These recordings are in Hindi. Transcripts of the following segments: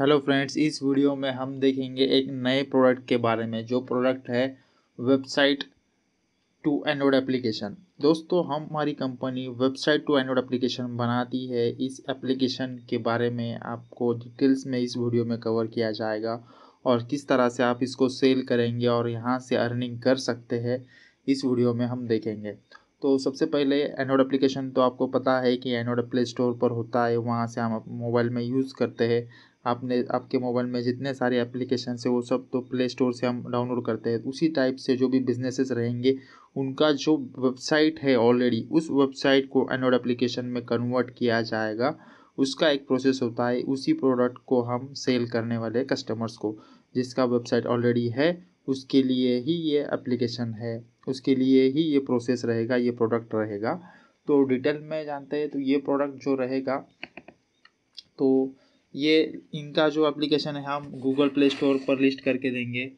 हेलो फ्रेंड्स इस वीडियो में हम देखेंगे एक नए प्रोडक्ट के बारे में जो प्रोडक्ट है वेबसाइट टू एंड्रॉयड एप्लीकेशन दोस्तों हमारी company website to Android application बनाती है इस एप्लीकेशन के बारे में आपको डिटेल्स में इस वीडियो में कवर किया जाएगा और किस तरह से आप इसको सेल करेंगे और यहाँ से अर्निंग कर सकते हैं इस वीडियो में हम देखेंगे तो सबसे पहले एंड्रॉयड एप्लीकेशन तो आपको पता है कि एंड्रॉयड प्ले स्टोर पर होता है वहाँ से हम मोबाइल में यूज़ करते हैं आपने आपके मोबाइल में जितने सारे एप्लीकेशन है वो सब तो प्ले स्टोर से हम डाउनलोड करते हैं उसी टाइप से जो भी बिजनेसेस रहेंगे उनका जो वेबसाइट है ऑलरेडी उस वेबसाइट को एंड्रॉयड एप्लीकेशन में कन्वर्ट किया जाएगा उसका एक प्रोसेस होता है उसी प्रोडक्ट को हम सेल करने वाले कस्टमर्स को जिसका वेबसाइट ऑलरेडी है उसके लिए ही ये एप्लीकेशन है उसके लिए ही ये प्रोसेस रहेगा ये प्रोडक्ट रहेगा तो डिटेल में जानते हैं तो ये प्रोडक्ट जो रहेगा तो ये इनका जो एप्लीकेशन है हम गूगल प्ले स्टोर पर लिस्ट करके देंगे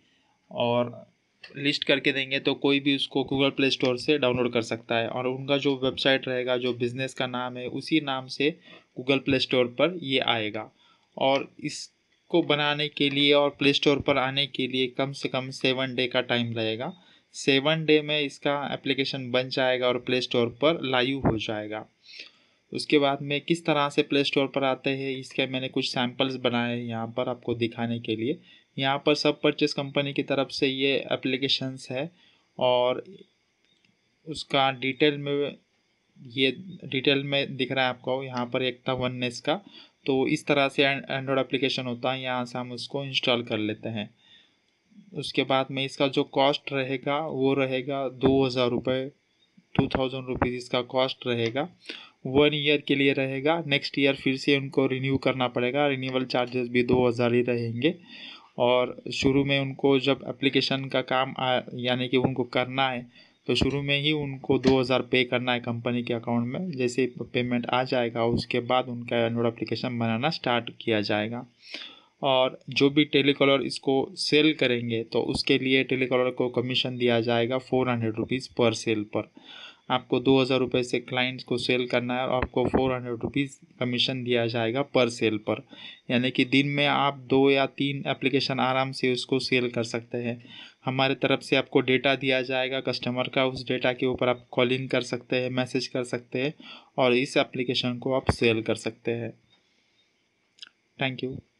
और लिस्ट करके देंगे तो कोई भी उसको गूगल प्ले स्टोर से डाउनलोड कर सकता है और उनका जो वेबसाइट रहेगा जो बिज़नेस का नाम है उसी नाम से गूगल प्ले स्टोर पर ये आएगा और इसको बनाने के लिए और प्ले स्टोर पर आने के लिए कम से कम सेवन डे का टाइम लगेगा सेवन डे में इसका एप्लीकेशन बन जाएगा और प्ले स्टोर पर लाइव हो जाएगा उसके बाद में किस तरह से प्ले स्टोर पर आते हैं इसके मैंने कुछ सैम्पल्स बनाए हैं यहाँ पर आपको दिखाने के लिए यहाँ पर सब परचेस कंपनी की तरफ से ये एप्लीकेशंस है और उसका डिटेल में ये डिटेल में दिख रहा है आपको यहाँ पर एक था वन एस का तो इस तरह से एंड्रॉयड एप्लीकेशन होता है यहाँ से हम उसको इंस्टॉल कर लेते हैं उसके बाद में इसका जो कॉस्ट रहेगा वो रहेगा दो हज़ार रुपये टू थाउजेंड रुपीज़ इसका कॉस्ट रहेगा वन ईयर के लिए रहेगा नेक्स्ट ईयर फिर से उनको रिन्यू करना पड़ेगा रिन्यूअल चार्जेस भी दो हज़ार ही रहेंगे और शुरू में उनको जब एप्लीकेशन का काम यानी कि उनको करना है तो शुरू में ही उनको दो हज़ार पे करना है कंपनी के अकाउंट में जैसे पेमेंट आ जाएगा उसके बाद उनका एनुअल एप्लीकेशन बनाना स्टार्ट किया जाएगा और जो भी टेलीकॉलर इसको सेल करेंगे तो उसके लिए टेलीकॉलर को कमीशन दिया जाएगा फोर हंड्रेड रुपीज़ पर सेल पर आपको दो हज़ार रुपये से क्लाइंट्स को सेल करना है और आपको फोर हंड्रेड रुपीज़ कमीशन दिया जाएगा पर सेल पर यानी कि दिन में आप दो या तीन एप्लीकेशन आराम से उसको सेल कर सकते हैं हमारे तरफ से आपको डेटा दिया जाएगा कस्टमर का उस डेटा के ऊपर आप कॉलिंग कर सकते हैं मैसेज कर सकते हैं और इस एप्लीकेशन को आप सेल कर सकते हैं थैंक यू